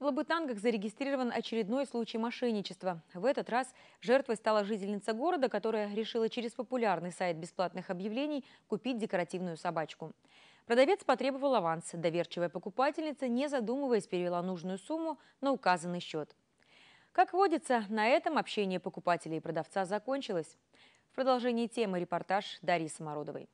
В Лабытангах зарегистрирован очередной случай мошенничества. В этот раз жертвой стала жительница города, которая решила через популярный сайт бесплатных объявлений купить декоративную собачку. Продавец потребовал аванс. Доверчивая покупательница, не задумываясь, перевела нужную сумму на указанный счет. Как водится, на этом общение покупателей и продавца закончилось. В продолжении темы репортаж Дарьи Самородовой.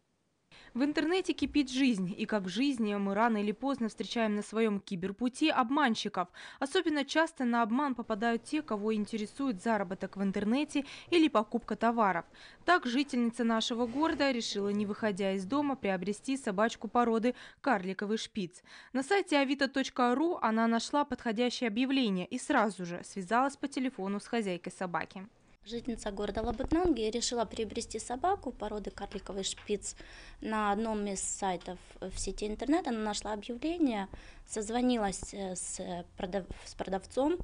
В интернете кипит жизнь, и как в жизни мы рано или поздно встречаем на своем киберпути обманщиков. Особенно часто на обман попадают те, кого интересует заработок в интернете или покупка товаров. Так жительница нашего города решила, не выходя из дома, приобрести собачку породы карликовый шпиц. На сайте avito.ru она нашла подходящее объявление и сразу же связалась по телефону с хозяйкой собаки. Жительница города Лабытнанги решила приобрести собаку породы карликовый шпиц на одном из сайтов э, в сети интернет. Она нашла объявление, созвонилась э, с, продав... с продавцом,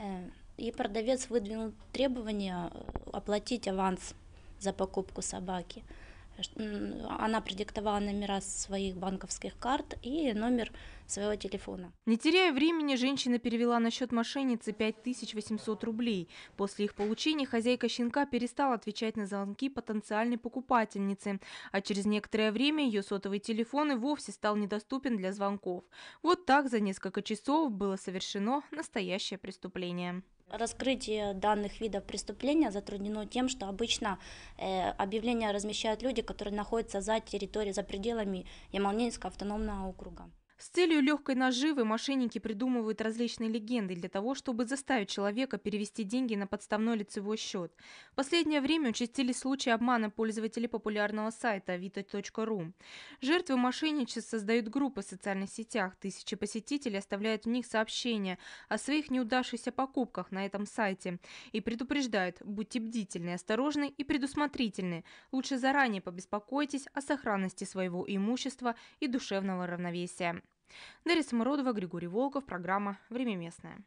э, и продавец выдвинул требование оплатить аванс за покупку собаки. Она предиктовала номера своих банковских карт и номер своего телефона. Не теряя времени, женщина перевела на счет мошенницы 5800 рублей. После их получения хозяйка щенка перестала отвечать на звонки потенциальной покупательницы, а через некоторое время ее сотовый телефон и вовсе стал недоступен для звонков. Вот так за несколько часов было совершено настоящее преступление. Раскрытие данных видов преступления затруднено тем, что обычно э, объявления размещают люди, которые находятся за территорией, за пределами Ямалнинского автономного округа. С целью легкой наживы мошенники придумывают различные легенды для того, чтобы заставить человека перевести деньги на подставной лицевой счет. В последнее время участились случаи обмана пользователей популярного сайта vita.ru. Жертвы мошенничества создают группы в социальных сетях, тысячи посетителей оставляют в них сообщения о своих неудавшихся покупках на этом сайте и предупреждают, будьте бдительны, осторожны и предусмотрительны. Лучше заранее побеспокойтесь о сохранности своего имущества и душевного равновесия. Дарья Самородова, Григорий Волков, программа «Время местное».